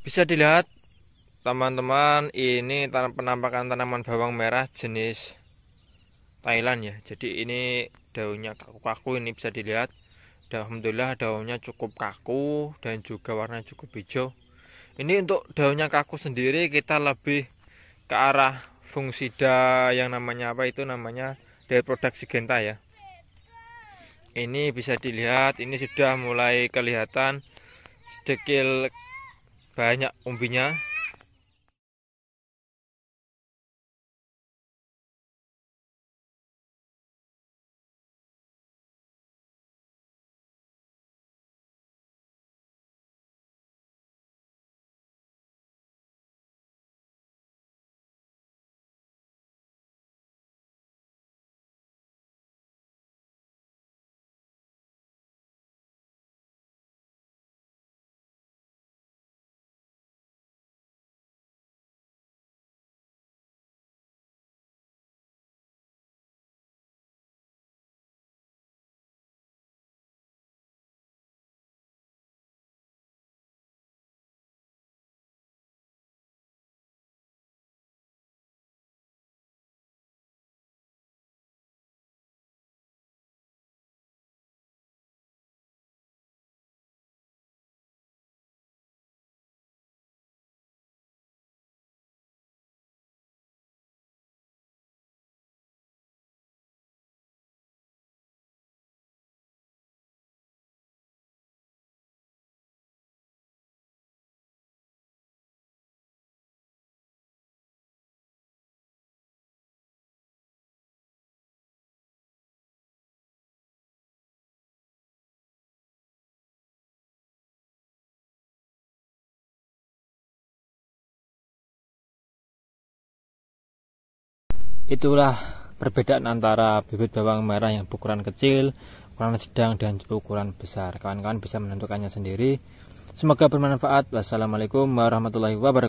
Bisa dilihat teman-teman ini penampakan tanaman bawang merah jenis Thailand ya. Jadi ini daunnya kaku-kaku ini bisa dilihat. Dan Alhamdulillah daunnya cukup kaku dan juga warna cukup hijau. Ini untuk daunnya kaku sendiri kita lebih ke arah fungisida yang namanya apa itu namanya dari produk Sigenta ya. Ini bisa dilihat ini sudah mulai kelihatan sedikit banyak umbinya Itulah perbedaan antara bibit bawang merah yang ukuran kecil, ukuran sedang, dan ukuran besar. Kawan-kawan bisa menentukannya sendiri. Semoga bermanfaat. Wassalamualaikum warahmatullahi wabarakatuh.